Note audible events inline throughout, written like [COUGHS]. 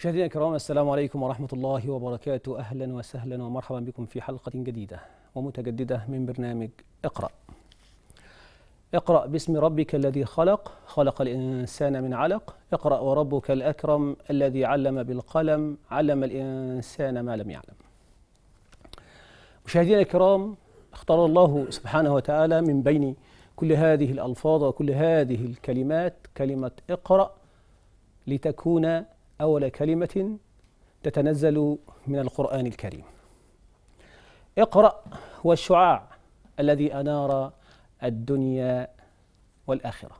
مشاهدينا الكرام السلام عليكم ورحمة الله وبركاته أهلا وسهلا ومرحبا بكم في حلقة جديدة ومتجددة من برنامج اقرأ اقرأ باسم ربك الذي خلق خلق الإنسان من علق اقرأ وربك الأكرم الذي علم بالقلم علم الإنسان ما لم يعلم مشاهدينا الكرام اختار الله سبحانه وتعالى من بين كل هذه الألفاظ وكل هذه الكلمات كلمة اقرأ لتكون أول كلمة تتنزل من القرآن الكريم اقرأ والشعاع الذي أنار الدنيا والآخرة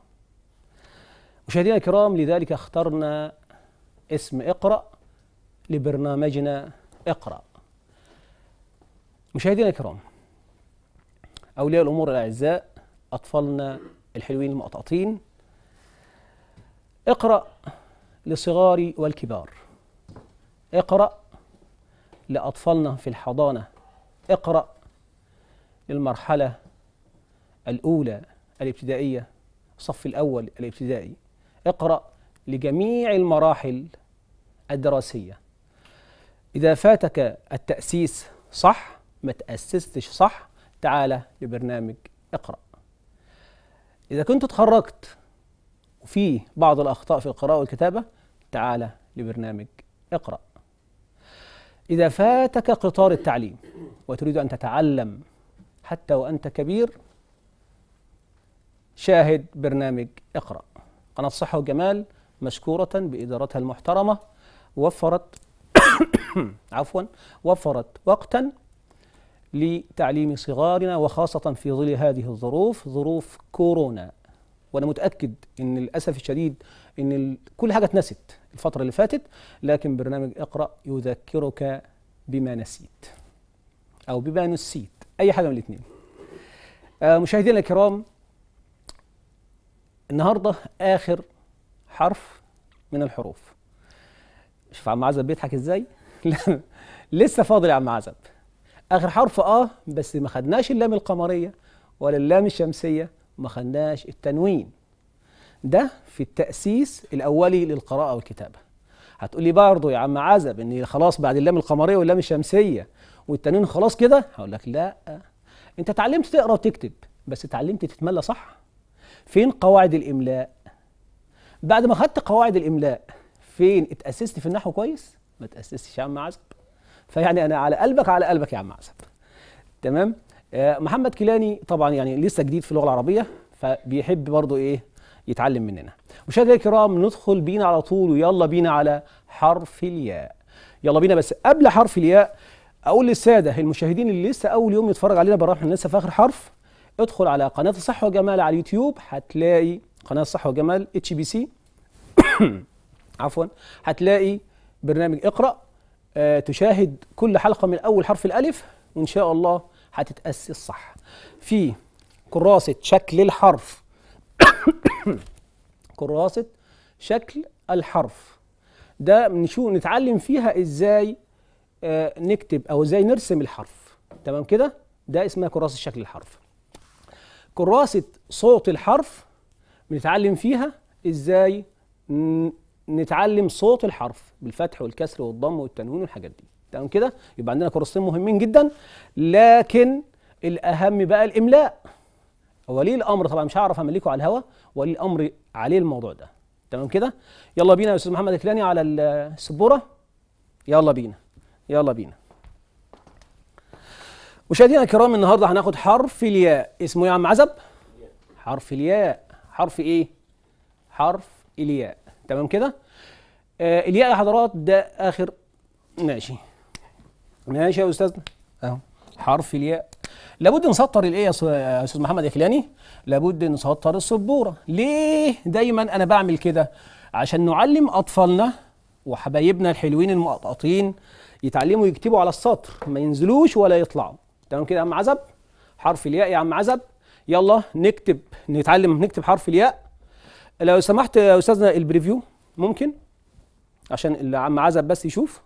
مشاهدينا الكرام لذلك اخترنا اسم اقرأ لبرنامجنا اقرأ مشاهدينا الكرام أولياء الأمور الأعزاء أطفالنا الحلوين المقطعطين اقرأ لصغار والكبار اقرأ لأطفالنا في الحضانة اقرأ للمرحلة الأولى الابتدائية الصف الأول الابتدائي اقرأ لجميع المراحل الدراسية إذا فاتك التأسيس صح ما تأسستش صح تعال لبرنامج اقرأ إذا كنت اتخرجت وفي بعض الأخطاء في القراءة والكتابة تعال لبرنامج اقرأ إذا فاتك قطار التعليم وتريد أن تتعلم حتى وأنت كبير شاهد برنامج اقرأ قناة صحة وجمال مشكورة بإدارتها المحترمة وفرت [COUGHS] عفوا وفرت وقتا لتعليم صغارنا وخاصة في ظل هذه الظروف ظروف كورونا وانا متاكد ان للاسف الشديد ان كل حاجه اتنست الفتره اللي فاتت لكن برنامج اقرا يذكرك بما نسيت او بما نسيت اي حاجه من الاثنين آه مشاهدينا الكرام النهارده اخر حرف من الحروف شوف عم عزب بيضحك ازاي [LAUGHS] لسه فاضل يا عم عزب اخر حرف اه بس ما خدناش اللام القمريه ولا اللام الشمسيه ما خدناش التنوين ده في التأسيس الأولي للقراءة والكتابة هتقول لي برضه يا عم عزب ان خلاص بعد اللام القمريه واللام الشمسيه والتنوين خلاص كده هقول لك لا انت اتعلمت تقرا وتكتب بس اتعلمت تتملى صح فين قواعد الاملاء بعد ما خدت قواعد الاملاء فين اتاسست في النحو كويس ما تاسستش يا عم عزب فيعني انا على قلبك على قلبك يا عم عزب تمام آه، محمد كيلاني طبعا يعني لسه جديد في اللغه العربيه فبيحب برضه ايه يتعلم مننا مشاهدينا الكرام ندخل بينا على طول ويلا بينا على حرف الياء يلا بينا بس قبل حرف الياء اقول للساده المشاهدين اللي لسه اول يوم يتفرج علينا برنامج احنا لسه في اخر حرف ادخل على قناه الصحه وجمال على اليوتيوب هتلاقي قناه الصحه وجمال اتش بي سي عفوا هتلاقي برنامج اقرا أه تشاهد كل حلقه من اول حرف الالف وان شاء الله هتتأسس صح في كراسة شكل الحرف [COUGHS] كراسة شكل الحرف ده نشوف نتعلم فيها ازاي آه نكتب او ازاي نرسم الحرف تمام كده ده اسمها كراسة شكل الحرف كراسة صوت الحرف بنتعلم فيها ازاي نتعلم صوت الحرف بالفتح والكسر والضم والتنوين والحاجات دي تمام كده يبقى عندنا كورسين مهمين جدا لكن الاهم بقى الاملاء ولي الامر طبعا مش هعرف املكه على الهوا ولي الامر عليه الموضوع ده تمام كده يلا بينا يا استاذ محمد الكلاني على السبوره يلا بينا يلا بينا مشاهدينا الكرام النهارده هناخد حرف الياء اسمه ايه يا عم عزب حرف الياء حرف ايه حرف الياء تمام كده آه الياء يا حضرات ده اخر ماشي ماشي يا استاذنا اهو حرف الياء لابد نسطر الايه يا استاذ محمد اخلاني لابد نسطر السبوره ليه دايما انا بعمل كده عشان نعلم اطفالنا وحبايبنا الحلوين المقطقطين يتعلموا يكتبوا على السطر ما ينزلوش ولا يطلعوا تمام كده يا عم عزب حرف الياء يا عم عزب يلا نكتب نتعلم نكتب حرف الياء لو سمحت يا استاذنا البريفيو ممكن عشان اللي عم عزب بس يشوف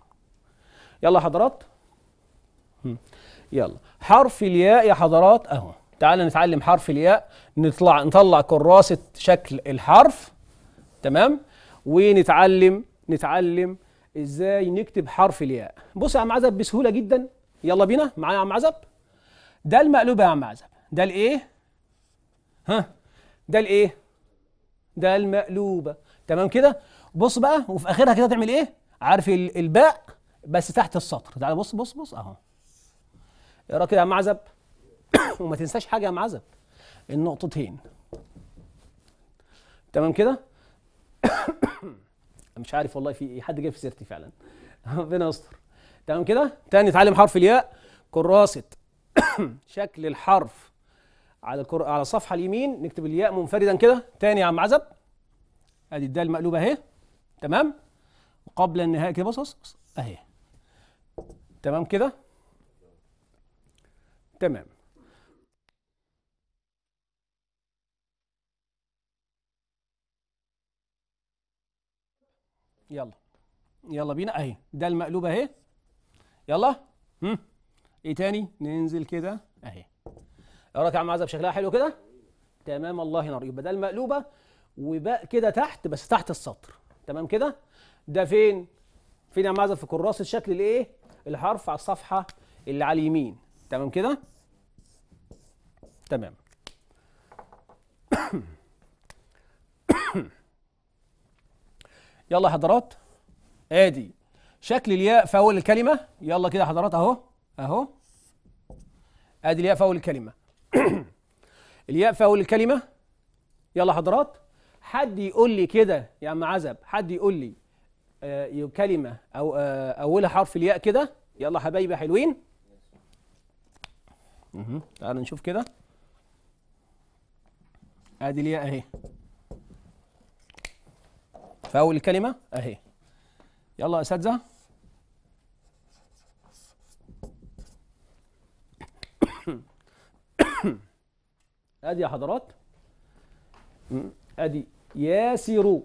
يلا حضرات يلا حرف الياء يا حضرات اهو تعالى نتعلم حرف الياء نطلع نطلع كراسة شكل الحرف تمام ونتعلم نتعلم ازاي نكتب حرف الياء بص يا عم عزب بسهولة جدا يلا بينا معايا يا عم عزب ده المقلوب يا عم عزب ده الايه ها ده الايه ده المقلوبة تمام كده بص بقى وفي اخرها كده تعمل ايه عارف الباء بس تحت السطر تعالى بص بص بص اهو اقرا كده يا عم عزب [COUGHS] وما تنساش حاجه يا عم عزب النقطتين تمام كده [COUGHS] مش عارف والله في إيه. حد جاي في سيرتي فعلا [LAUGHS] ربنا يستر تمام كده تاني اتعلم حرف الياء كراسه [COUGHS] شكل الحرف على الكر... على الصفحه اليمين نكتب الياء منفردا كده تاني يا عم عزب ادي الدال المقلوبه اهي تمام قبل النهايه كده بص بص اهي تمام كده تمام يلا يلا بينا اهي ده المقلوب اهي يلا هم. ايه تاني ننزل كده اهي عم عزب شكلها حلو كده تمام الله ينور يبقى ده المقلوبه وباء كده تحت بس تحت السطر تمام كده ده فين فين يا عزب في كراسه شكل الايه الحرف على الصفحه اللي على اليمين تمام كده تمام [COUGHS] يلا حضرات ادي شكل الياء في اول الكلمه يلا كده حضرات اهو اهو ادي الياء في اول الكلمه [COUGHS] الياء في اول الكلمه يلا حضرات حد يقول لي كده يا عم عزب حد يقول لي آه كلمه او آه اولها حرف الياء كده يلا حبايبي حلوين اها تعال نشوف كده ادي الياء اهي في اول الكلمه اهي يلا يا اساتذه [COUGHS] ادي يا حضرات ادي ياسر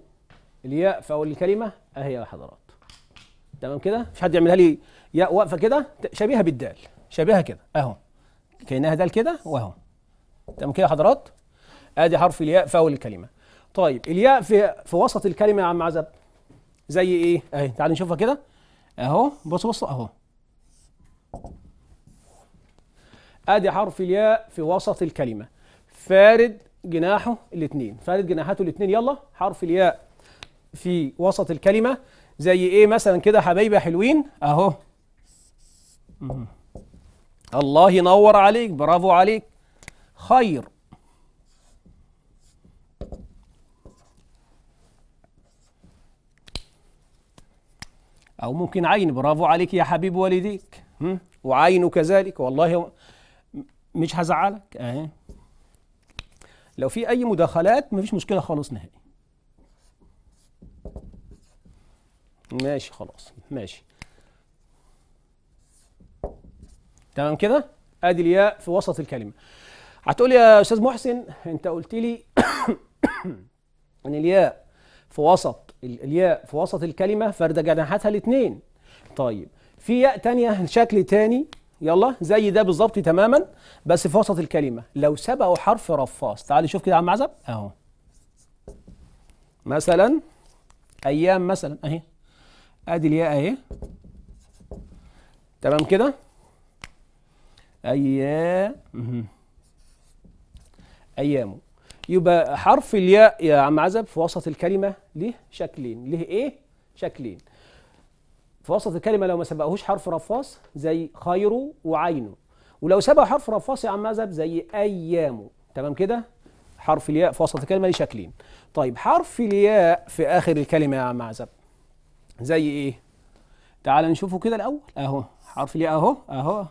الياء في اول الكلمه اهي يا حضرات تمام كده مفيش حد يعملها لي ياء واقفه كده شبيهه بالدال شبيهه كده اهو كانها دال كده واهو تمام كده يا حضرات ادي حرف الياء في اول الكلمه طيب الياء في في وسط الكلمه يا عم عزب زي ايه اهي تعالى نشوفها كده اهو بص بص اهو ادي حرف الياء في وسط الكلمه فارد جناحه الاثنين فارد جناحاته الاثنين يلا حرف الياء في وسط الكلمه زي ايه مثلا كده حبايبي حلوين اهو الله ينور عليك برافو عليك خير أو ممكن عين برافو عليك يا حبيب والديك وعينه كذلك والله مش هزعلك أهي لو في أي مداخلات مفيش مشكلة خالص نهائي ماشي خلاص ماشي تمام كده ادي الياء في وسط الكلمه هتقول يا استاذ محسن انت قلت لي [COUGHS] ان الياء في وسط الياء في وسط الكلمه فرد جناحاتها الاثنين طيب في ياء تانية شكل تاني يلا زي ده بالظبط تماما بس في وسط الكلمه لو سبقوا حرف رفاص تعالي شوف كده يا عم عزب اهو مثلا ايام مثلا اهي ادي الياء اهي تمام كده أيام أيامه يبقى حرف الياء يا عم عزب في وسط الكلمة ليه شكلين ليه إيه شكلين في وسط الكلمة لو ما سبقهوش حرف رفاص زي خيره وعينه ولو سبق حرف رفاص يا عم عزب زي أيامه تمام كده حرف الياء في وسط الكلمة ليه شكلين طيب حرف الياء في آخر الكلمة يا عم عزب زي إيه تعال نشوفه كده الأول أهو حرف الياء أهو أهو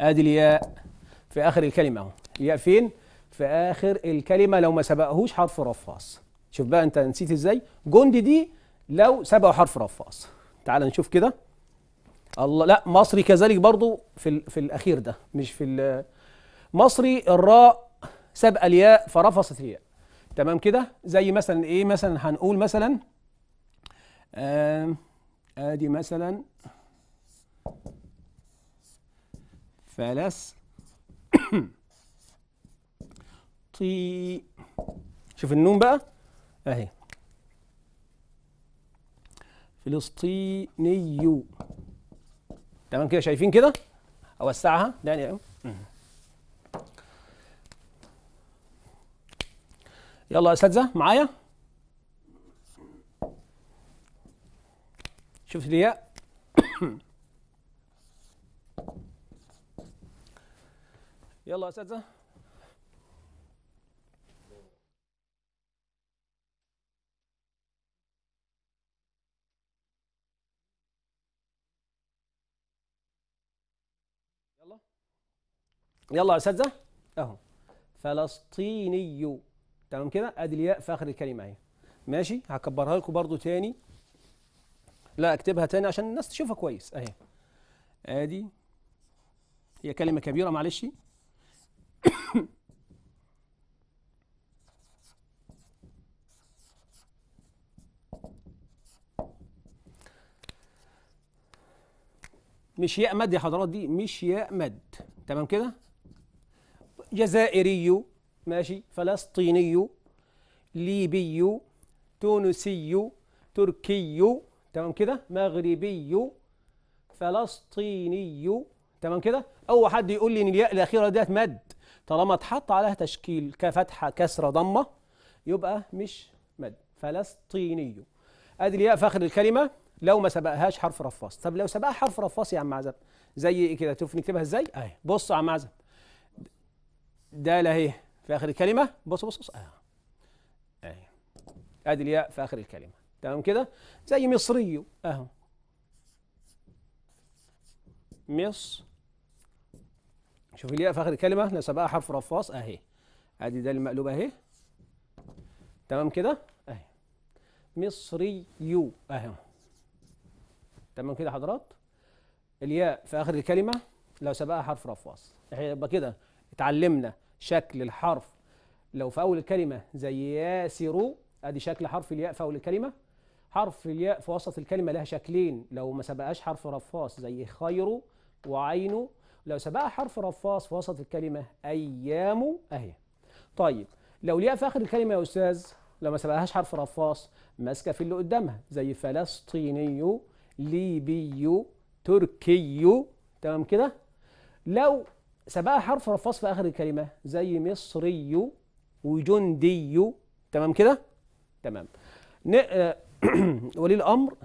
ادي الياء في اخر الكلمه اهو الياء فين في اخر الكلمه لو ما سبقهوش حرف رفاص شوف بقى انت نسيت ازاي جندي دي لو سبقوا حرف رفاص تعال نشوف كده الله لا مصري كذلك برضو في في الاخير ده مش في مصري الراء سبق الياء فرفصت الياء تمام كده زي مثلا ايه مثلا هنقول مثلا ادي مثلا فلس [COUGHS] طي شوف النون بقى اهي فلسطيني تمام كده شايفين كده اوسعها يعني يلا يا اساتذه معايا شوف الياء يلا اساتذه يلا يلا يا اساتذه اهو فلسطيني تمام كده ادي الياء في اخر الكلمه اهي ماشي هكبرها لكم برضو تاني لا اكتبها تاني عشان الناس تشوفها كويس اهي ادي هي كلمه كبيره معلش مش يأمد يا حضرات دي مش يأمد تمام كده جزائري ماشي فلسطيني ليبي تونسي تركي تمام كده مغربي فلسطيني تمام كده أو حد يقول لي ان الياء الاخيره ديت مد طالما اتحط عليها تشكيل كفتحه كسره ضمه يبقى مش مد فلسطيني ادي الياء في اخر الكلمه لو ما سبقهاش حرف رفاص طب لو سبقها حرف رفاص يا عم عزب زي ايه كده شوف نكتبها ازاي اهي بص يا عم عزب دال اهي في اخر الكلمه بص بص بص اهي اهي ادي الياء في اخر الكلمه تمام كده زي مصري اهو مص شوف الياء في اخر الكلمه لو سبقها حرف رفاص اهي ادي دال المقلوبه اهي تمام كده اهي مصري اهو تمام كده يا حضرات الياء في اخر الكلمه لو سبقها حرف رفع وصل يبقى كده اتعلمنا شكل الحرف لو في اول الكلمه زي ياسر ادي شكل حرف الياء في اول الكلمه حرف الياء في وسط الكلمه لها شكلين لو ما سبقهاش حرف رفاص زي خير وعينه لو سبقها حرف رفاص في وسط الكلمه ايام اهي طيب لو الياء في اخر الكلمه يا استاذ لو ما سبقهاش حرف رفاص ماسكه في اللي قدامها زي فلسطيني ليبي تركي تمام كده لو سبقها حرف رفاص في آخر الكلمة زي مصري وجندي تمام كده تمام آه، [CLEARS THROAT] ولي الأمر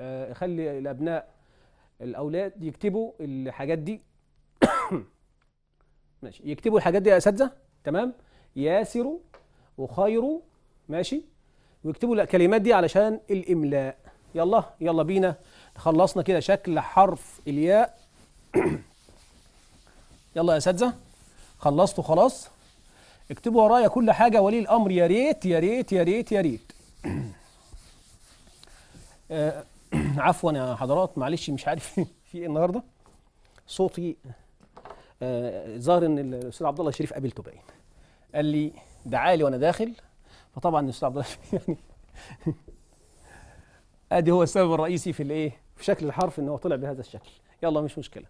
آه، خلي الأبناء الأولاد يكتبوا الحاجات دي [COUGHS] ماشي يكتبوا الحاجات دي يا أساتذة تمام ياسر وخير ماشي ويكتبوا الكلمات دي علشان الإملاء يلا يلا بينا خلصنا كده شكل حرف الياء [CLEARS THROAT] يلا يا اساتذه خلصتوا خلاص اكتبوا ورايا كل حاجه ولي الامر يا ريت يا ريت يا ريت يا ريت [CLEARS THROAT] آه [CLEARS THROAT] عفوا يا حضرات معلش مش عارف [LAUGHS] في ايه النهارده صوتي آه، ظاهر ان الاستاذ عبد الله شريف قابلته باين قال لي دعالي وانا داخل فطبعا الاستاذ عبد الله [LAUGHS] يعني ادي هو السبب الرئيسي في الايه في شكل الحرف ان هو طلع بهذا الشكل يلا مش مشكله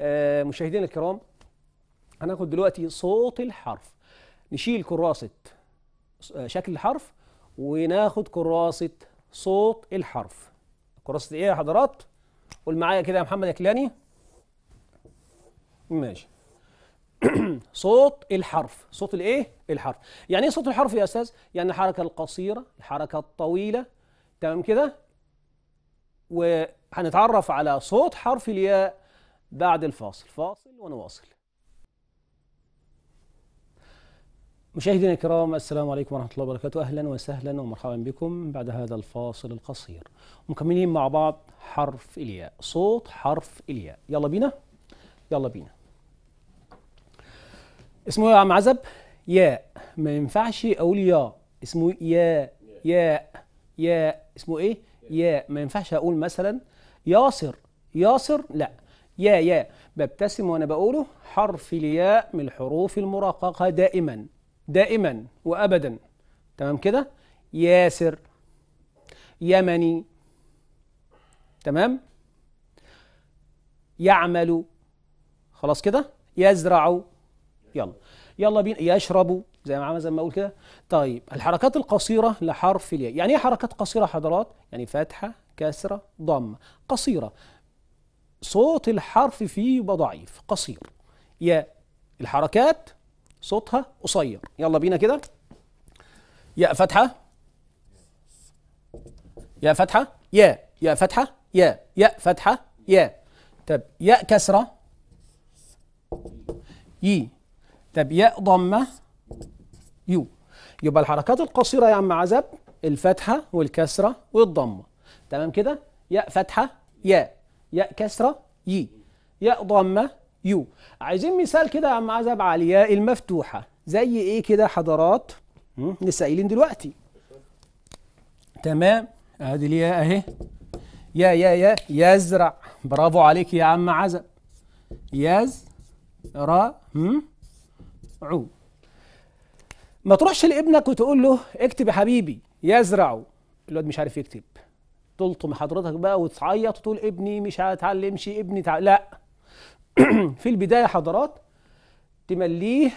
آه مشاهدينا الكرام هناخد دلوقتي صوت الحرف نشيل كراسه آه، شكل الحرف وناخد كراسه صوت الحرف كراسه ايه يا حضرات قول معايا كده يا محمد اكلاني ماشي [CLEARS THROAT] صوت الحرف صوت الايه الحرف يعني ايه صوت الحرف يا استاذ يعني الحركه القصيره الحركه الطويله تمام كده وهنتعرف على صوت حرف الياء بعد الفاصل فاصل ونواصل مشاهدينا الكرام السلام عليكم ورحمة الله وبركاته أهلا وسهلا ومرحبا بكم بعد هذا الفاصل القصير مكملين مع بعض حرف الياء صوت حرف الياء يلا بينا يلا بينا اسمه إيه يا عم عزب ياء ما ينفعش أقول يا اسمه ياء ياء يا اسمه ايه يا ما ينفعش اقول مثلا ياصر ياصر لا يا يا ببتسم وانا بقوله حرف الياء من الحروف المرققه دائما دائما وابدا تمام كده ياسر يمني تمام يعمل خلاص كده يزرع يلا يلا بينا يشربوا زي ما عمل زي ما اقول كده طيب الحركات القصيره لحرف الياء يعني ايه حركات قصيره حضرات يعني فتحه كسره ضمه قصيره صوت الحرف فيه يبقى ضعيف قصير ياء الحركات صوتها قصير يلا بينا كده ياء فتحه ياء فتحه ياء ياء فتحه ياء ياء فتحه ياء طب ياء كسره يي طب ياء ضمه يو يبقى الحركات القصيره يا عم عزب الفتحه والكسره والضمه تمام كده ياء فتحه ياء ياء كسره ي ياء ضمه يو عايزين مثال كده يا عم عزب على الياء المفتوحه زي ايه كده حضرات لسه قايلين دلوقتي تمام ادي الياء اهي يا يا يا يزرع برافو عليك يا عم عزب يزرع عو ما تروحش لابنك وتقول له اكتب يا حبيبي يزرع الواد مش عارف يكتب تلطم حضرتك بقى وتعيط وتقول ابني مش هتعلمش ابني تع... لا [CLEARS THROAT] في البدايه حضرات تمليه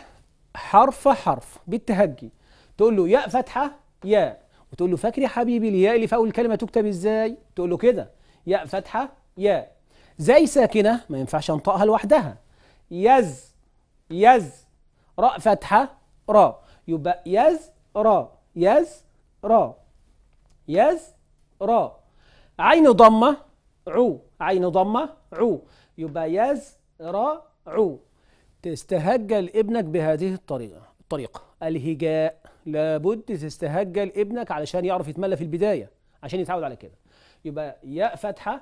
حرف حرف بالتهجي تقول له يا فتحه يا وتقول له فاكر يا حبيبي الياء اللي في اول كلمه تكتب ازاي تقول له كده يا فتحه يا زي ساكنه ما ينفعش انطقها لوحدها يز يز راء فتحة راء يبقى يز راء يز راء يز راء عين ضمة عو عين ضمة عو يبقى يز را عو تستهجل ابنك بهذه الطريقة الطريقة الهجاء لابد تستهجل ابنك علشان يعرف يتملى في البداية عشان يتعود على كده يبقى ياء فتحة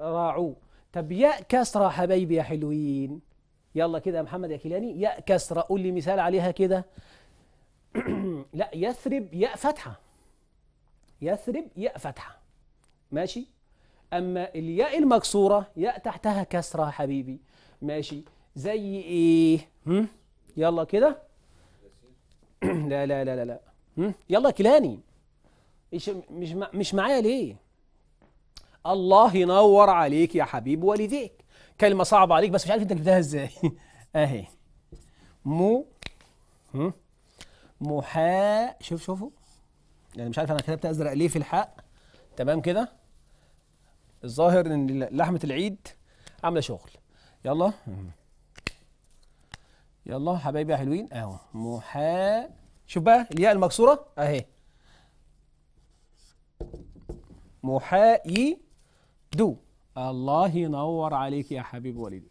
عو طب ياء كسرة حبايبي يا حلوين يلا كده يا محمد يا كيلاني يا كسرة قول لي مثال عليها كده [CLEARS THROAT] لا يثرب يا فتحة يثرب يا فتحة ماشي أما الياء المكسورة ياء تحتها كسرة يا حبيبي ماشي زي إيه هم؟ يلا كده [CLEARS THROAT] لا لا لا لا لا هم؟ يلا كيلاني مش مش معايا ليه الله ينور عليك يا حبيب والديك كلمه صعبه عليك بس مش عارف انت كتبتها ازاي [LAUGHS] اهي مو محا شوف شوفوا يعني مش عارف انا كتبت ازرق ليه في الحق تمام كده الظاهر ان لحمه العيد عامله شغل يلا يلا حبايبي يا حلوين اهو محا شوف بقى الياء المكسوره اهي دو الله ينور عليك يا حبيب والدي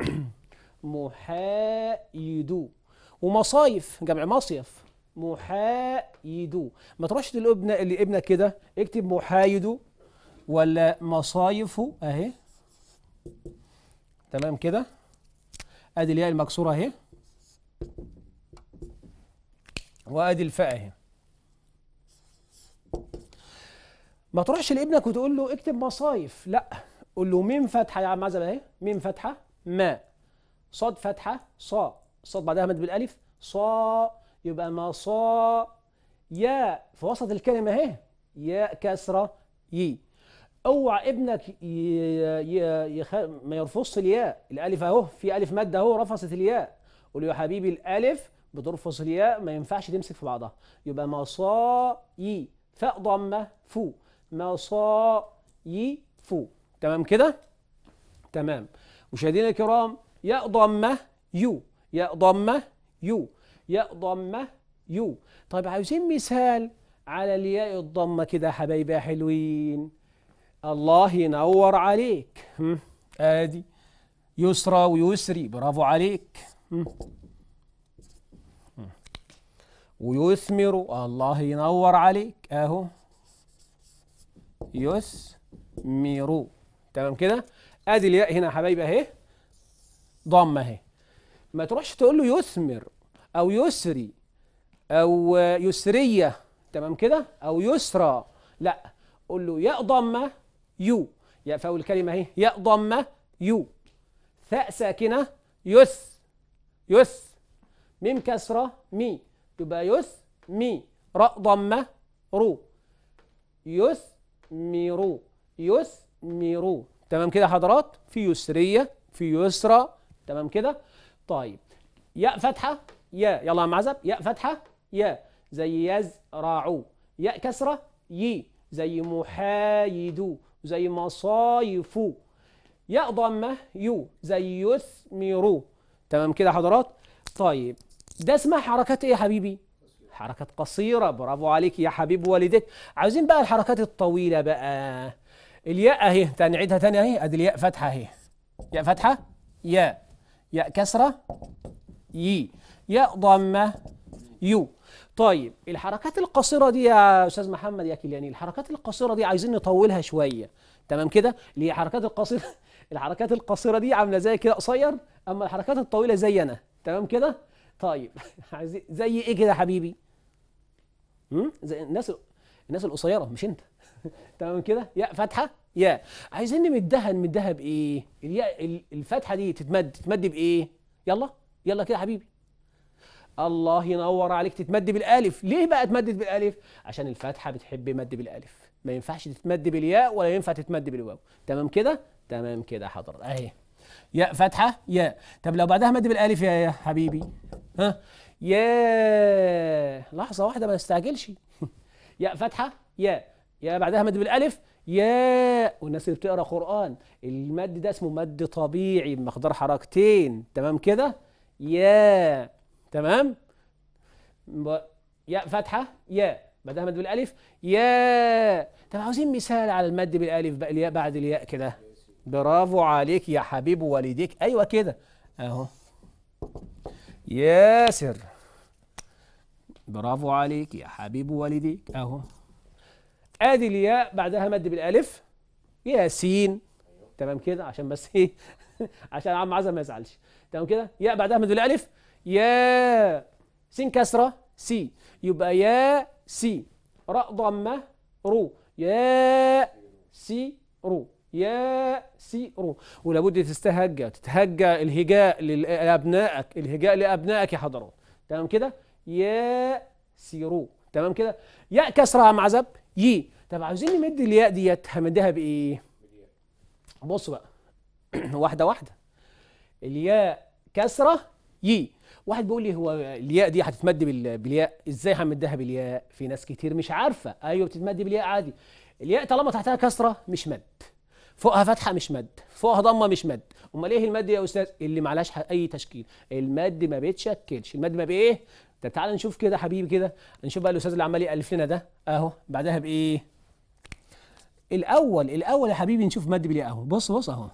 [CLEARS THROAT] محايد ومصايف جمع مصيف محايد ما تروحش اللي لابنك كده اكتب محايد ولا مصايف اهي تمام كده ادي الياء المكسوره اهي وادي الفاء اهي ما تروحش لابنك وتقول له اكتب مصايف لا قول له ميم فتحه يا عم عزب اهي ميم فتحه ما صاد فتحه صا صاد بعدها مد بالالف صا يبقى ما صا يا في وسط الكلمه اهي يا كسره يي اوعى ابنك ي... ي... يخ... ما يرفصش الياء الالف اهو في الف مد اهو رفصت الياء قول له يا حبيبي الالف بترفص الياء ما ينفعش تمسك في بعضها يبقى ي فاء ضمه فو مصايف تمام كده تمام مشاهدينا الكرام ياء ضمه يو ياء ضمه يو ياء ضمه يو طيب عايزين مثال على الياء الضمه كده يا حبايبي يا حلوين الله ينور عليك ادي يسرى ويسري برافو عليك ويثمر الله ينور عليك اهو يسمر تمام كده ادي الياء هنا يا حبايبي اهي ضمه اهي ما تروحش تقول له يثمر او يسري او يسريه تمام كده او يسرى لا قول له ياء ضمه يو ياء في اول اهي ياء ضمه يو ثاء ساكنه يس يس ميم كسره مي يبقى يس مي راء ضمه رو يس يثمر يثمر تمام كده حضرات في يسرية في يسرى تمام كده طيب ياء فتحة يا يلا يا معزب ياء فتحة يا زي يزرع ياء كسرة يي زي محايد زي مصايف ياء ضمة يو زي يثمر تمام كده حضرات طيب ده اسمها حركات ايه يا حبيبي حركات قصيرة برافو عليك يا حبيب والدك عايزين بقى الحركات الطويلة بقى الياء اهي تنعيدها تاني اهي ادي الياء فتحة اهي ياء فتحة ياء ياء كسرة يي ياء ضمة يو طيب الحركات القصيرة دي يا أستاذ محمد يا كيلاني الحركات القصيرة دي عايزين نطولها شوية تمام كده اللي هي حركات القصيرة [LAUGHS] الحركات القصيرة دي عاملة زي كده قصير أما الحركات الطويلة زي أنا تمام كده طيب [LAUGHS] عايزين زي إيه كده يا حبيبي زي الناس الناس القصيره مش انت [LAUGHS] تمام كده يا فاتحه يا عايزين نمدها نمدها بايه الياء الفاتحه دي تتمد تتمد بايه يلا يلا كده حبيبي الله ينور عليك تتمد بالالف ليه بقى اتمدت بالالف عشان الفاتحه بتحب مد بالالف ما ينفعش تتمد بالياء ولا ينفع تتمد بالواو تمام كده تمام كده حضرتك اهي ياء فاتحه ياء طب لو بعدها مد بالالف يا يا حبيبي ها يا لحظة واحدة ما نستعجلش [LAUGHS] يا فتحة يا يا بعدها مد بالالف يا والناس اللي بتقرا قران المد ده اسمه مد طبيعي بمقدار حركتين تمام كده يا تمام ب... يا فتحه يا بعدها مد بالالف يا طب عاوزين مثال على المد بالالف الياء بعد الياء كده برافو عليك يا حبيب والديك ايوه كده اهو ياسر برافو عليك يا حبيب والدي اهو ادي الياء بعدها مد بالالف ياسين تمام كده عشان بس ايه [LAUGHS] عشان عم عزم ما يزعلش تمام كده ياء بعدها مد بالالف يا سين كسره سي يبقى يا سي راء ضمه رو يا سي رو سيرو ولابد تستهجى تتهجى الهجاء لابنائك الهجاء لابنائك يا حضرات تمام كده سيرو تمام كده ياء كسرها مع زب يي طب عاوزين نمد الياء ديت همدها بايه بص بقى [CLEARS THROAT] واحده واحده الياء كسره يي واحد بيقول لي هو الياء دي هتتمد بالياء ازاي همدها بالياء في ناس كتير مش عارفه ايوه بتتمد بالياء عادي الياء طالما تحتها كسره مش مد فوقها فتحه مش مد فوقها ضمه مش مد امال ايه المد يا استاذ اللي معلاش اي تشكيل المد ما بيتشكلش المد ما بايه ده تعال نشوف كده حبيبي كده نشوف بقى الاستاذ اللي عمال يالف لنا ده اهو بعدها بايه الاول الاول يا حبيبي نشوف مد بليه اهو بص بص اهو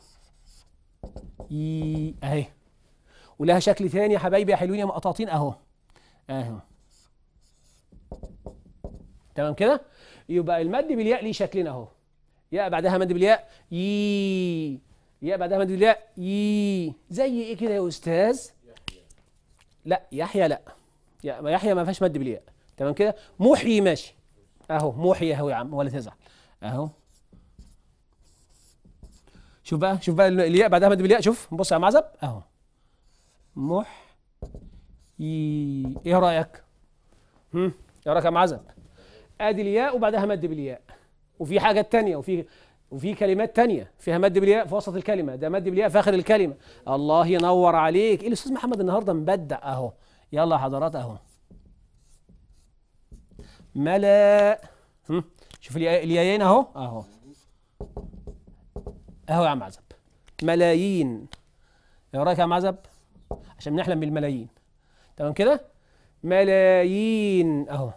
اهي ولها شكل تاني يا حبايبي يا حلوين يا مقطاطين اهو اهو تمام كده يبقى المد بالياء ليه شكلين اهو ياء بعدها مد بالياء ي ياء بعدها مد بالياء ي زي ايه كده يا استاذ لا يحيى لا يحيى ما فيهاش مد بالياء تمام كده محيي ماشي اهو محيي اهو يا عم ولا تزعل اهو شوف بقى شوف بقى الياء بعدها مد بالياء شوف بص يا معزب اهو مح ي ايه رايك هم ايه رايك يا معزب ادي الياء وبعدها مد بالياء وفي حاجة تانية وفي وفي كلمات تانية فيها مد بالياء في وسط الكلمة ده مد بالياء في آخر الكلمة الله ينور عليك إيه الأستاذ محمد النهاردة مبدع أهو يلا يا حضرات أهو ملا شوف اليايين أهو أهو أهو يا عم عزب ملايين إيه رايك يا عم عزب عشان نحلم بالملايين تمام كده ملايين أهو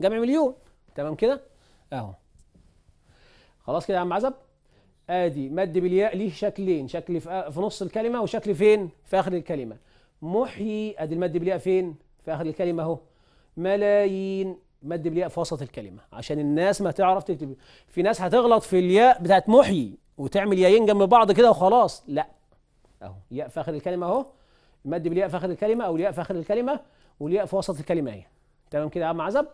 جمع مليون تمام كده اهو خلاص كده يا عم عزب ادي مد بالياء ليه شكلين شكل في نص الكلمه وشكل فين في اخر الكلمه محيي ادي المد بالياء فين في اخر الكلمه اهو ملايين مد بالياء في وسط الكلمه عشان الناس ما تعرف تكتب في ناس هتغلط في الياء بتاعت محيي وتعمل يايين جنب بعض كده وخلاص لا اهو ياء في اخر الكلمه اهو المد بالياء في اخر الكلمه او الياء في اخر الكلمه والياء في وسط الكلمه اهي تمام كده يا عم عزب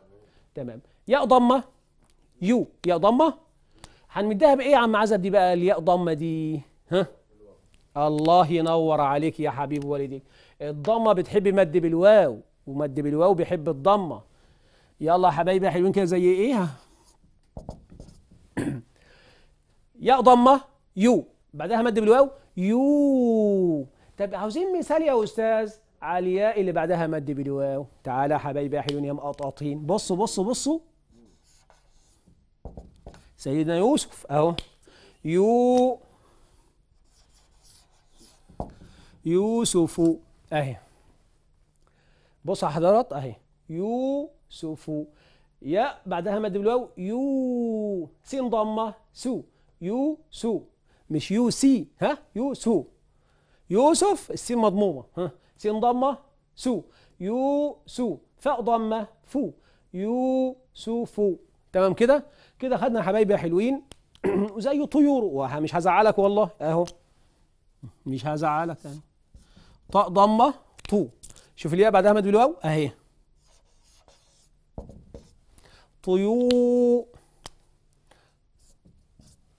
تمام ياء ضمه يو ياء ضمه هنمدها بايه يا عم عزب دي بقى الياء ضمه دي ها الله ينور عليك يا حبيب والديك الضمه بتحب مد بالواو ومد بالواو بيحب الضمه يلا يا حبايبي حلوين كده زي ايه ياء ضمه يو بعدها مد بالواو يو طب عاوزين مثال يا استاذ على الياء اللي بعدها مد بالواو تعالى يا حبايبي يا حلوين يا مقطاطين بصوا بصوا بصوا سيدنا يوسف اهو يو يوسف اهي بص يا حضرات اهي يوسف يا بعدها مد بالواو يو سين ضمه سو يو سو مش يو سي ها يو سو يوسف السين مضمومه ها سين ضمه سو يو سو فاء ضمه فو يو سو فو تمام كده كده خدنا يا حبايبي يا حلوين [CLEARS THROAT] وزي طيور ومش هزعلك والله اهو مش هزعلك انا طاء ضمه طو شوف الياء بعدها مد بالواو اهي طيو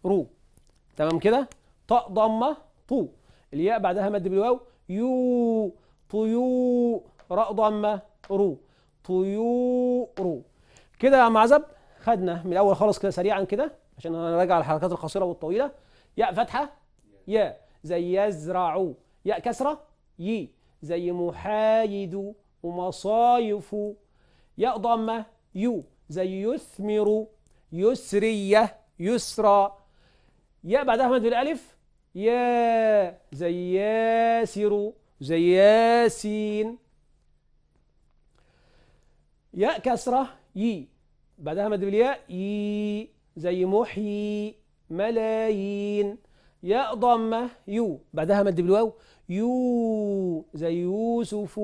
رو تمام كده طاء ضمه طو الياء بعدها مد بالواو يو طيو راء ضمه رو طيو رو كده يا معزب خدنا من الاول خالص كده سريعا كده عشان نراجع الحركات القصيره والطويله ياء فتحه ياء زي يزرع ياء كسره ي زي محايد ومصايف ياء ضمه يو زي يثمر يسريه يسرى ياء بعدها مد بالالف يا زي ياسر زي ياسين ياء كسره ي بعدها مد بالياء ي زي محيي ملايين ياء ضمة يو بعدها مد بالواو يو زي يوسف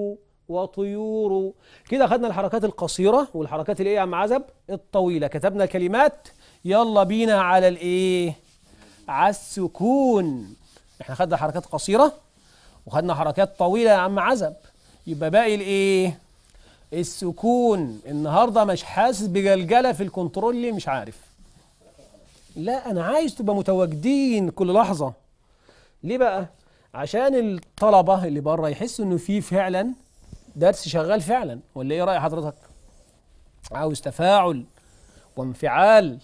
وطيور كده خدنا الحركات القصيرة والحركات الايه يا عم عزب الطويلة كتبنا الكلمات يلا بينا على الايه على السكون احنا خدنا حركات قصيرة وخدنا حركات طويلة يا عم عزب يبقى باقي الايه السكون النهاردة مش حاسس بجلجلة في الكنترول ليه مش عارف لا أنا عايز تبقى متواجدين كل لحظة ليه بقى؟ عشان الطلبة اللي بره يحسوا إنه في فعلا درس شغال فعلا ولا إيه رأي حضرتك؟ عاوز تفاعل وانفعال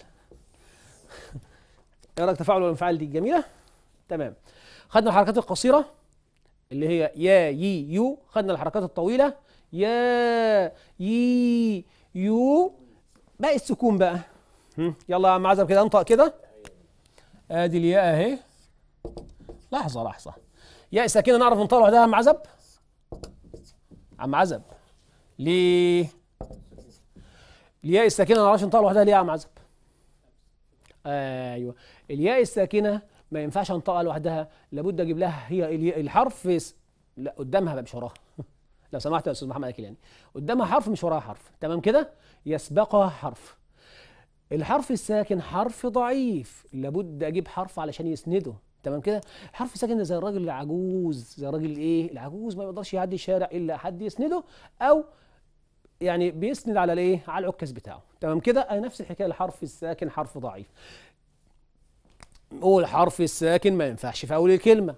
إيه رأيك تفاعل وانفعال دي جميلة؟ تمام خدنا الحركات القصيرة اللي هي يا يي يو خدنا الحركات الطويلة يا يي يو باقي السكون بقى يلا يا عم عزب كده انطق كده ادي الياء اهي لحظه لحظه ياء ساكنه نعرف نطلع لوحدها يا عم عزب عم عزب ليه الياء الساكنه ما نعرفش نطلع لوحدها ليه يا عم عزب ايوه الياء الساكنه ما ينفعش انطقها لوحدها لابد اجيب لها هي الحرف لا قدامها بقى بشراها لو سمحت يا استاذ محمد اكيلاني يعني. قدامها حرف مش وراها حرف تمام كده يسبقها حرف الحرف الساكن حرف ضعيف لابد اجيب حرف علشان يسنده تمام كده حرف ساكن زي الراجل العجوز زي الراجل ايه العجوز ما يقدرش يعدي الشارع الا حد يسنده او يعني بيسند على الايه على العكاز بتاعه تمام كده نفس الحكايه الحرف الساكن حرف ضعيف حرف الساكن ما ينفعش في اول الكلمه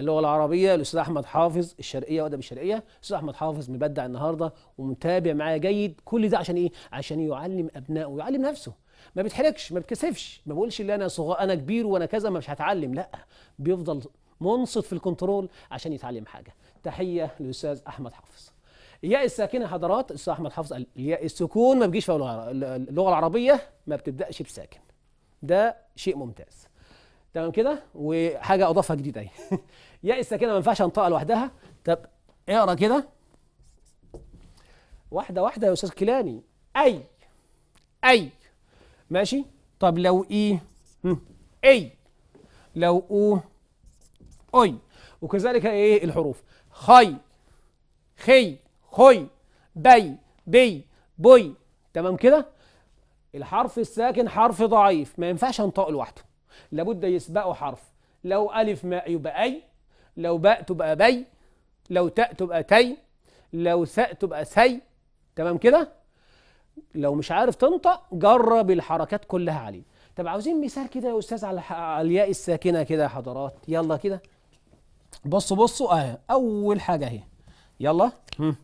اللغه العربيه الاستاذ احمد حافظ الشرقيه وادب الشرقيه الاستاذ احمد حافظ مبدع النهارده ومتابع معايا جيد كل ده عشان ايه عشان يعلم ابنائه ويعلم نفسه ما بيتحركش ما بيتكسفش ما بقولش اللي انا صغير انا كبير وانا كذا مش هتعلم لا بيفضل منصت في الكنترول عشان يتعلم حاجه تحيه للاستاذ احمد حافظ الياء الساكنه حضرات الاستاذ احمد حافظ قال الياء السكون ما بيجيش في اللغه العربيه ما بتبداش بساكن ده شيء ممتاز تمام كده وحاجه اضافها جديده اهي [LAUGHS] ياء الساكنه ما ينفعش انطقها لوحدها طب اقرا كده واحده واحده يا استاذ كيلاني اي اي ماشي طب لو اي اي لو او اي وكذلك ايه الحروف خي خي خي بي بي بوي تمام كده الحرف الساكن حرف ضعيف ما ينفعش انطقه لوحده لابد يسبقه حرف لو ألف ماء يبقى أي لو باء تبقى بي لو تاء تبقى تي لو ساء تبقى سي تمام كده لو مش عارف تنطق جرب الحركات كلها عليه طب عاوزين مثال كده يا استاذ على الياء الساكنه كده يا حضرات يلا كده بصوا بصوا اه اول حاجه اهي يلا هم.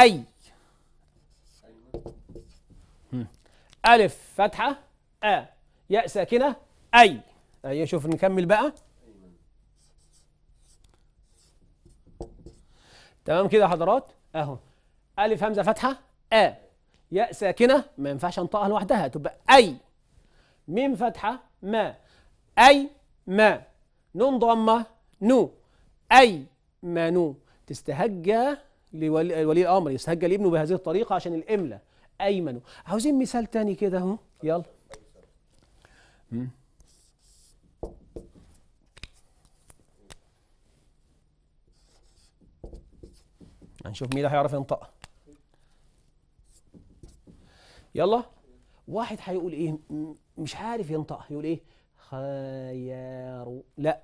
اي هم. الف فتحه ا آه. ياء ساكنه أي أي أيوة، شوف نكمل بقى تمام كده يا حضرات أهو ألف همزة فتحة آ ياء ساكنة ما ينفعش أنطقها لوحدها تبقى أي ميم فتحة ما أي ما نون ضمة نو أي ما نو تستهجى لولي الأمر يستهجى لابنه بهذه الطريقة عشان الإملة نو عاوزين مثال تاني كده أهو يلا هنشوف مين اللي هيعرف ينطقها يلا واحد هيقول ايه مش عارف ينطقها يقول ايه خيار لا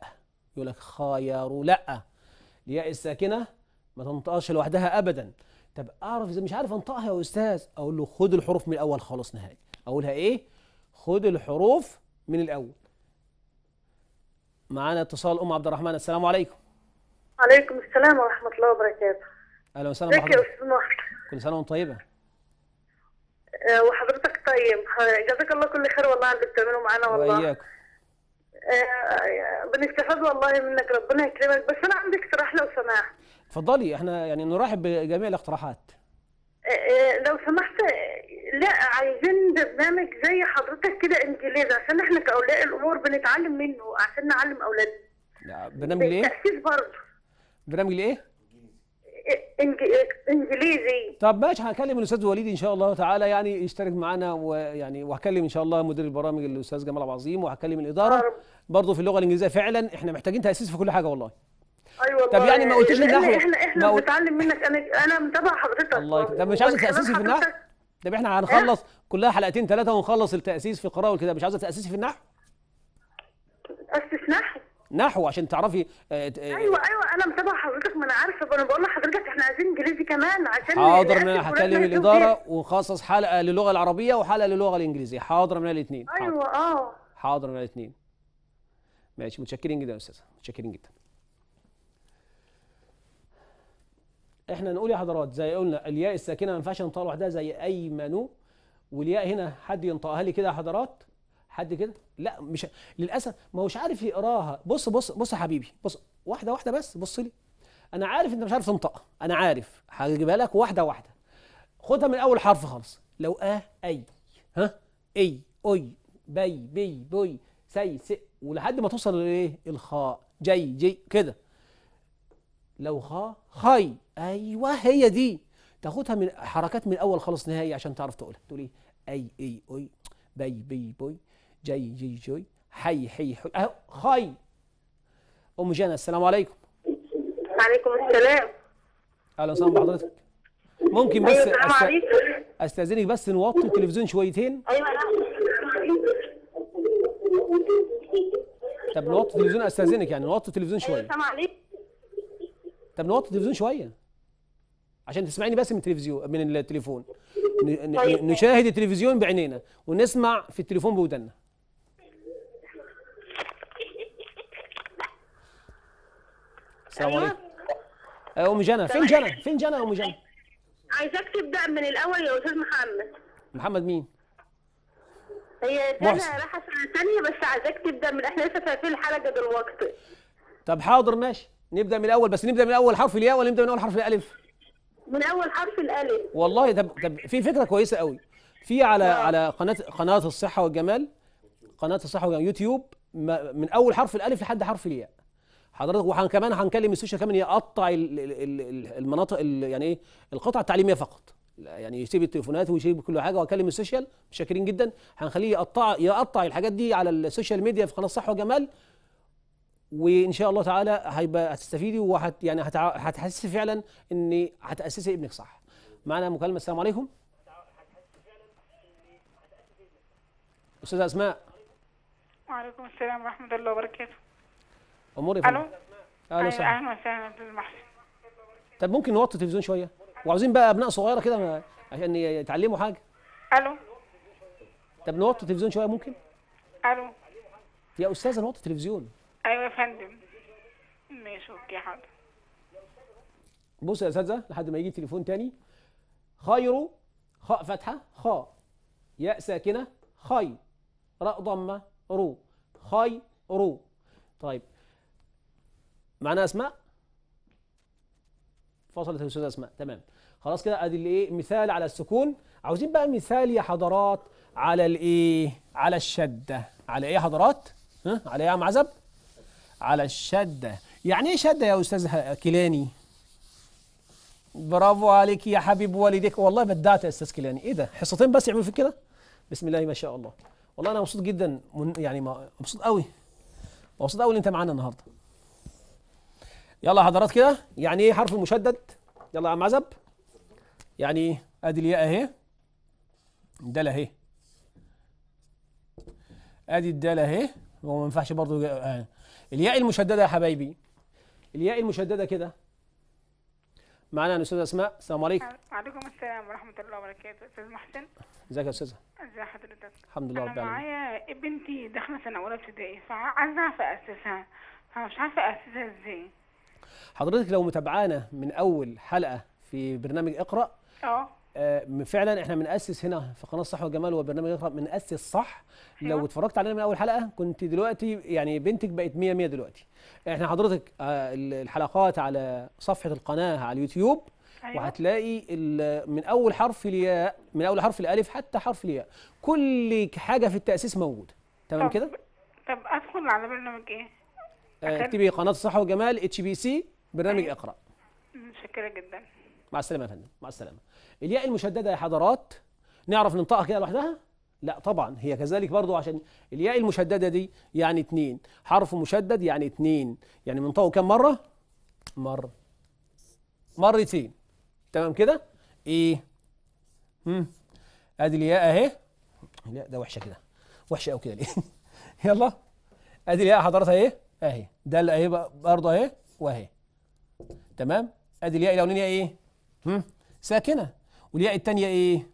يقول لك خيار لا الياء الساكنه ما تنطقش لوحدها ابدا طب اعرف اذا مش عارف انطقها يا استاذ اقول له خد الحروف من الاول خالص نهائي اقولها ايه خد الحروف من الاول معانا اتصال ام عبد الرحمن السلام عليكم وعليكم السلام ورحمه الله وبركاته اهلا وسهلا بحضرتك كل سنه وانت طيبه آه، وحضرتك طيب آه، جزاك الله كل خير والله على اللي بتعمله معانا والله واياكم آه، بنستفاد والله منك ربنا يكرمك بس انا عندي اقتراح لو سمحت اتفضلي احنا يعني نرحب بجميع الاقتراحات لو سمحت لا عايزين برنامج زي حضرتك كده انجليزي عشان احنا كاولياء الامور بنتعلم منه عشان نعلم اولادنا برنامج ايه؟ برضه برنامج ليه؟ انجليزي طب ماشي هكلم الاستاذ وليد ان شاء الله تعالى يعني يشترك معانا ويعني وهكلم ان شاء الله مدير البرامج الاستاذ جمال عبد العظيم وهكلم الاداره آه. برضه في اللغه الانجليزيه فعلا احنا محتاجين تاسيس في كل حاجه والله ايوه طب يعني ما قلتيش النحو احنا احنا بنتعلم منك انا انا متابع حضرتك الله يكرمك طب مش عايزه تاسيسي في النحو طب احنا هنخلص كلها حلقتين ثلاثه ونخلص التاسيس في القراءه والكتابه مش عايزه تاسيسي في النحو اسس نحو نحو عشان تعرفي اه, آه، ايوه ايوه انا متابع حضرتك ما انا عارفه انا بقول لحضرتك احنا عايزين انجليزي كمان عشان حاضر انا هكلم الاداره وخصص حلقه للغه العربيه وحلقه للغه الانجليزيه حاضر من الاثنين ايوه اه حاضر من الاثنين ماشي متشكرين جدا يا استاذه متشكرين جدا احنا نقول يا حضرات زي قلنا الياء الساكنه ما ينفعش ننطقها لوحدها زي ايمنو والياء هنا حد ينطقها لي كده يا حضرات حد كده لا مش للاسف ما هوش عارف يقراها بص بص بص يا حبيبي بص واحده واحده بس بص لي انا عارف انت مش عارف تنطقها انا عارف هجيبها لك واحده واحده خدها من اول حرف خالص لو اه اي ها اي اي بي بي بوي سي سي ولحد ما توصل لايه الخاء جي جي كده لو خا خي ايوه هي دي تاخدها من حركات من الاول خالص نهائي عشان تعرف تقولها تقول ايه اي اي اي بي بي بوي جي جي جي حي حي حي أهو خي أم جنى السلام عليكم عليكم السلام أهلا وسهلا بحضرتك ممكن أيوة، بس أيوة أست... عليكم أستأذنك بس نوطي التلفزيون شويتين أيوة طب نوطي التلفزيون أستأذنك يعني نوطي التلفزيون شوية أيوة، السلام عليكم طب نوطي التلفزيون شوية عشان تسمعيني بس من التلفزيون من التليفون طيب. نشاهد التلفزيون بعينينا ونسمع في التليفون بودنا السلام عليكم آه، ام جنى فين جنى فين جنى يا ام جنى عايزاك تبدا من الاول يا استاذ محمد محمد مين هي جنى راحت سنه ثانيه بس عايزاك تبدا من احنا لسه في الحلقه دلوقتي طب حاضر ماشي نبدا من الاول بس نبدا من اول حرف الياء ولا نبدا من اول حرف الالف من اول حرف الالف والله طب طب في فكره كويسه قوي في على نعم. على قناه قناه الصحه والجمال قناه الصحه والجمال يوتيوب من اول حرف الالف لحد حرف الياء حضرتك وحن كمان هنكلم السوشيال كمان يقطع المناطق يعني ايه القطع التعليميه فقط يعني يسيب التليفونات ويسيب كل حاجه واكلم السوشيال شاكرين جدا هنخليه يقطع يقطع الحاجات دي على السوشيال ميديا في قناه صح وجمال وان شاء الله تعالى هيبقى هتستفيدي وهت يعني هتحس فعلا ان هتاسسي ابنك صح معنا مكالمه السلام عليكم استاذه اسماء وعليكم السلام ورحمه الله وبركاته اموري الو أيوة، اهلا وسهلا اهلا وسهلا طب ممكن نوطي التلفزيون شويه وعاوزين بقى ابناء صغيره كده عشان يتعلموا حاجه الو طب نوطي التلفزيون شويه ممكن الو يا استاذه نوطي التلفزيون ايوه يا فندم ماشي اوكي حاضر بص يا اساتذه لحد ما يجي تليفون تاني خير خاء فتحه خاء ياء ساكنه خي راء ضمه رو خي رو طيب معانا اسماء فصلت استاذ اسماء تمام خلاص كده ادي الايه مثال على السكون عاوزين بقى مثال يا حضرات على الايه على الشده على ايه يا حضرات ها على ايه يا عم عزب على الشده يعني ايه شده يا استاذ كيلاني برافو عليك يا حبيب والديك والله بدعت يا استاذ كيلاني ايه ده حصتين بس يعملوا في كده بسم الله ما شاء الله والله انا مبسوط جدا من يعني مبسوط قوي مبسوط قوي ان انت معانا النهارده يلا يا حضرات كده يعني ايه حرف مشدد يلا يا عم عزب يعني ايه ادي الياء اهي الدال اهي ادي الدال اهي هو ما ينفعش برضه آه. الياء المشدده يا حبايبي الياء المشدده كده معانا الاستاذه اسماء السلام عليكم وعليكم السلام ورحمه الله وبركاته استاذ محسن ازيك يا استاذه ازي حضرتك الحمد لله رب العالمين معايا بنتي داخله سنه اولى ابتدائي فعايزه اعرف اسسها فمش عارفه اسسها ازاي حضرتك لو متابعانا من اول حلقه في برنامج اقرا اه, آه، فعلا احنا بنأسس هنا في قناه الصح والجمال وبرنامج اقرا بنأسس صح أيوه. لو اتفرجت علينا من اول حلقه كنت دلوقتي يعني بنتك بقت 100 100 دلوقتي احنا حضرتك آه، الحلقات على صفحه القناه على اليوتيوب أيوة. وهتلاقي من اول حرف الياء من اول حرف الالف حتى حرف الياء كل حاجه في التأسيس موجوده تمام كده طب ادخل على برنامج ايه اكتبي قناه الصحه وجمال اتش بي سي برنامج أيوة. اقرا شكرا جدا مع السلامه يا فندم مع السلامه الياء المشدده يا حضرات نعرف ننطقها كده لوحدها لا طبعا هي كذلك برضو عشان الياء المشدده دي يعني اتنين حرف مشدد يعني اتنين يعني بننطقه كم مره مره مرتين تمام كده ايه هم ادي الياء اهي لا ده وحشه كده وحشه قوي كده ليه [LAUGHS] يلا ادي الياء حضرتها ايه اهي ده اللي اهي برضه اهي واهي تمام ادي الياء الاولانيه ايه هم؟ ساكنه والياء الثانيه ايه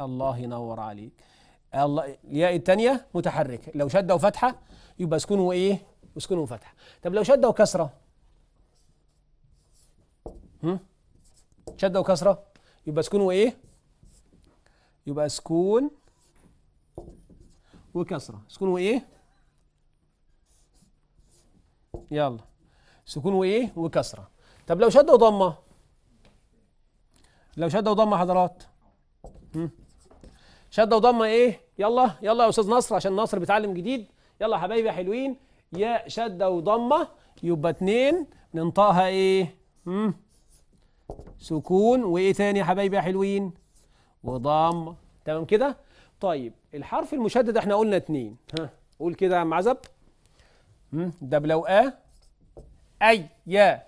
الله ينور عليك الله الياء الثانيه متحركه لو شده وفتحه يبقى سكون وايه وسكون وفتحه طب لو شده وكسره هم؟ شده وكسره يبقى سكون وايه يبقى سكون وكسره سكون وايه يلا سكون وايه وكسره طب لو شده وضمه لو شده وضمه حضرات شده وضمه ايه يلا يلا يا استاذ نصر عشان نصر بيتعلم جديد يلا يا حبايبي يا حلوين يا شده وضمه يبقى اتنين ننطقها ايه مم. سكون وايه تاني يا حبايبي يا حلوين وضم تمام كده طيب الحرف المشدد احنا قلنا اتنين ها قول كده يا عم طب لو آ أي يا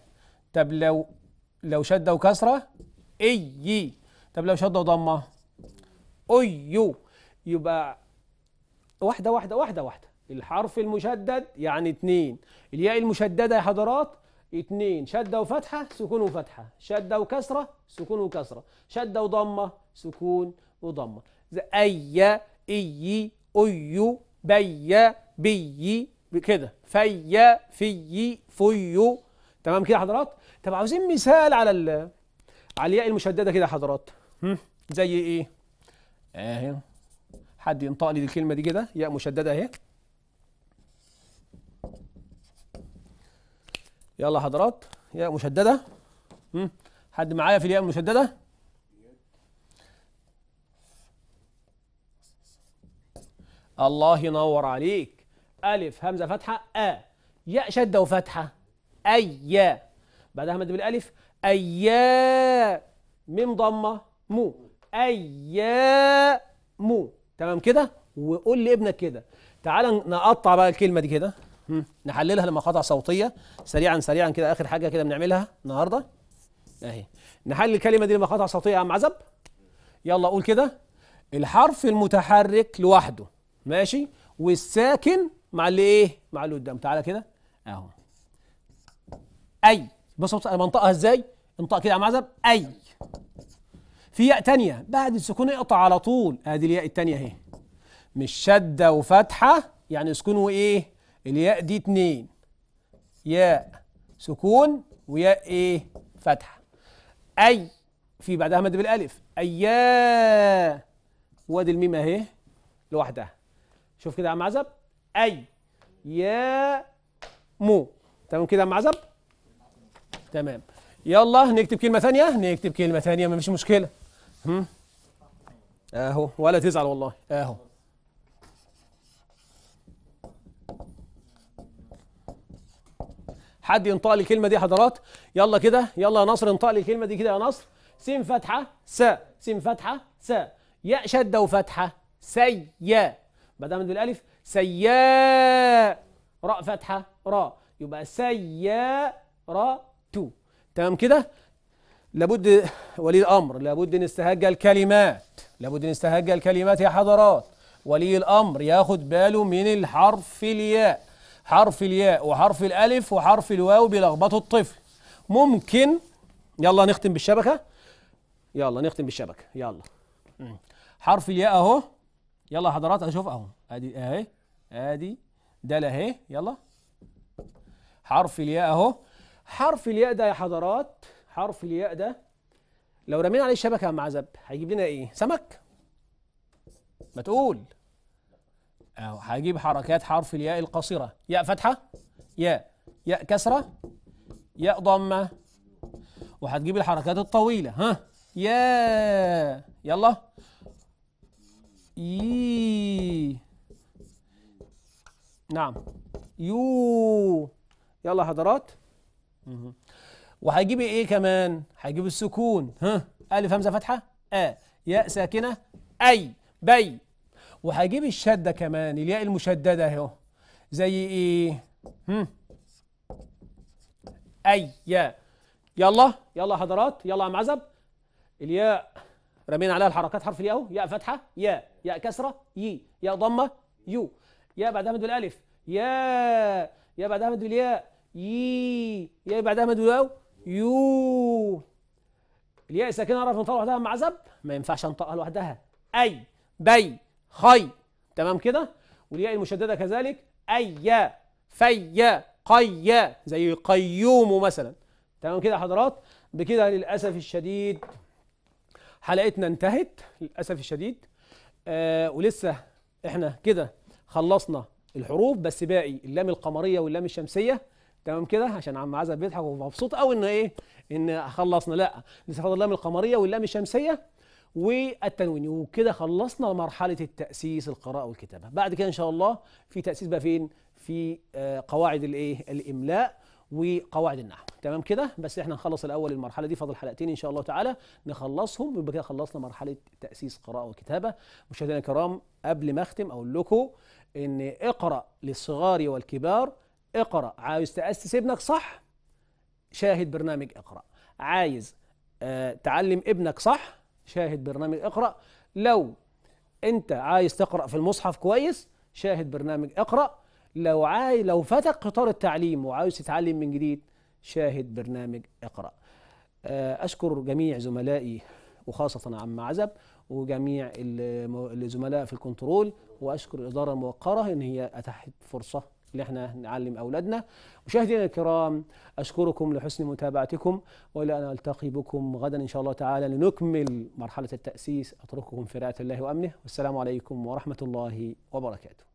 طب لو لو شدة وكسرة إي طب لو شدة وضمة أيو يو يبقى واحدة واحدة واحدة واحدة الحرف المشدد يعني اتنين الياء المشددة يا حضرات اتنين شدة وفتحة سكون وفتحة شدة وكسرة سكون وكسرة شدة وضمة سكون وضمة أي إي أيو بي بي كده فيا في فيو تمام كده يا حضرات طب عاوزين مثال على على الياء المشدده كده يا حضرات زي ايه اهي حد ينطق لي الكلمه دي كده ياء مشدده اهي يلا حضرات ياء مشدده حد معايا في الياء المشدده الله ينور عليك ألف همزة فتحة أ ياء شدة وفتحة أي يا بعدها مد بالألف أيا ميم ضمة مو أيا مو تمام كده وقول لابنك كده تعال نقطع بقى الكلمة دي كده نحللها لمقاطع صوتية سريعا سريعا كده آخر حاجة كده بنعملها النهاردة أهي نحلل الكلمة دي لمقاطع صوتية يا عم عزب يلا قول كده الحرف المتحرك لوحده ماشي والساكن مع اللي ايه مع اللي قدام تعالى كده اهو اي بص بص انا بنطقها ازاي انطق كده يا معزب اي في ياء تانية بعد السكون اقطع على طول ادي الياء التانية اهي مش شده وفتحه يعني سكون وايه الياء دي اتنين ياء سكون وياء ايه فتحه اي في بعدها مد بالالف ايا وادي الميم اهي لوحدها شوف كده يا معزب أي يا مو تمام كده يا معزب تمام يلا نكتب كلمة ثانية نكتب كلمة ثانية مفيش مشكلة هم؟ اهو ولا تزعل والله اهو حد ينطق لي الكلمة دي حضرات يلا كده يلا يا نصر انطق لي الكلمة دي كده يا نصر سين فتحة س سين فتحة س ياء شدة وفتحة سي يا بدأ من الألف سياء راء فتحة راء يبقى سيارة تمام كده لابد ولي الأمر لابد أن الكلمات لابد أن الكلمات يا حضرات ولي الأمر ياخد باله من الحرف الياء حرف الياء وحرف الألف وحرف الواو بيلخبطوا الطفل ممكن يلا نختم بالشبكة يلا نختم بالشبكة يلا حرف الياء أهو يلا حضرات أشوف أهو أدي أهي ادي دال اهي يلا حرف الياء اهو حرف الياء ده يا حضرات حرف الياء ده لو رمينا عليه شبكه يا ام عزب هيجيب لنا ايه سمك ما تقول اهو هجيب حركات حرف الياء القصيره ياء فتحه ياء ياء كسره ياء ضمه وهتجيب الحركات الطويله ها يا يلا يي نعم يو يلا حضرات وهيجيب ايه كمان هيجيب السكون ها الف همزه فتحه ا ياء ساكنه اي بي وهيجيب الشده كمان الياء المشدده اهو زي ايه هم اي يا يلا يلا حضرات يلا يا معزب الياء رمينا عليها الحركات حرف الياء اهو ياء فتحه يا ياء كسره ي ياء ضمه يو يا بعدها مد والالف يا يا بعدها مد الياء يي يا بعدها مد والواو يو الياء ساكنه رفع نطلع لوحدها مع زب ما ينفعش انطقها لوحدها اي بي خي تمام كده والياء المشدده كذلك ايا فيا قيا زي قيوم مثلا تمام كده يا حضرات بكده للاسف الشديد حلقتنا انتهت للاسف الشديد آه ولسه احنا كده خلصنا الحروف بس باقي اللام القمريه واللام الشمسيه تمام كده عشان عم عزب بيضحك ومبسوط قوي ان ايه ان خلصنا لا لسه اللام القمريه واللام الشمسيه والتنوين وكده خلصنا مرحله التاسيس القراءه والكتابه بعد كده ان شاء الله في تاسيس بقى فين في آه، قواعد الايه الاملاء وقواعد النحو تمام كده بس احنا نخلص الاول المرحله دي فاضل حلقتين ان شاء الله تعالى نخلصهم يبقى كده خلصنا مرحله تاسيس قراءه وكتابه مشاهدينا الكرام قبل ما اختم اقول لكم ان اقرا للصغار والكبار اقرا عايز تاسس ابنك صح شاهد برنامج اقرا عايز آه تعلم ابنك صح شاهد برنامج اقرا لو انت عايز تقرا في المصحف كويس شاهد برنامج اقرا لو عاي لو فاتك قطار التعليم وعايز تتعلم من جديد شاهد برنامج اقرا آه، اشكر جميع زملائي وخاصه عم عزب وجميع الزملاء في الكنترول واشكر الاداره الموقره ان هي اتاحت فرصه ان احنا نعلم اولادنا مشاهدينا الكرام اشكركم لحسن متابعتكم والى ان التقي بكم غدا ان شاء الله تعالى لنكمل مرحله التاسيس اترككم في رعايه الله وامنه والسلام عليكم ورحمه الله وبركاته